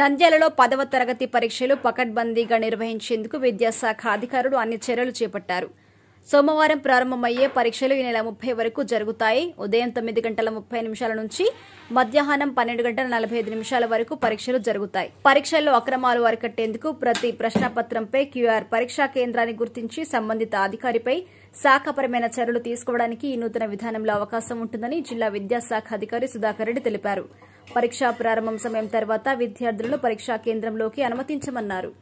నంద్యాలలో పదవ తరగతి పరీక్షలు పకడ్బందీగా నిర్వహించేందుకు విద్యాశాఖ అధికారులు అన్ని చర్యలు చేపట్టారు సోమవారం ప్రారంభమయ్యే పరీక్షలు ఈ నెల ముప్పై వరకు జరుగుతాయి ఉదయం తొమ్మిది గంటల ముప్పై నిమిషాల నుంచి మధ్యాహ్నం పన్నెండు గంటల నలభై ఐదు నిమిషాల వరకు పరీక్షలు జరుగుతాయి పరీక్షల్లో అక్రమాలు అరికట్టేందుకు ప్రతి ప్రశ్నపత్రంపై క్యూఆర్ పరీక్షా కేంద్రాన్ని గుర్తించి సంబంధిత అధికారిపై శాఖపరమైన చర్యలు తీసుకోవడానికి ఈ నూతన విధానంలో అవకాశం ఉంటుందని జిల్లా విద్యాశాఖ అధికారి సుధాకర్ రెడ్డి తెలిపారు పరీక్షా ప్రారంభం సమయం తర్వాత విద్యార్థులను పరీక్షా కేంద్రంలోకి అనుమతించమన్నారు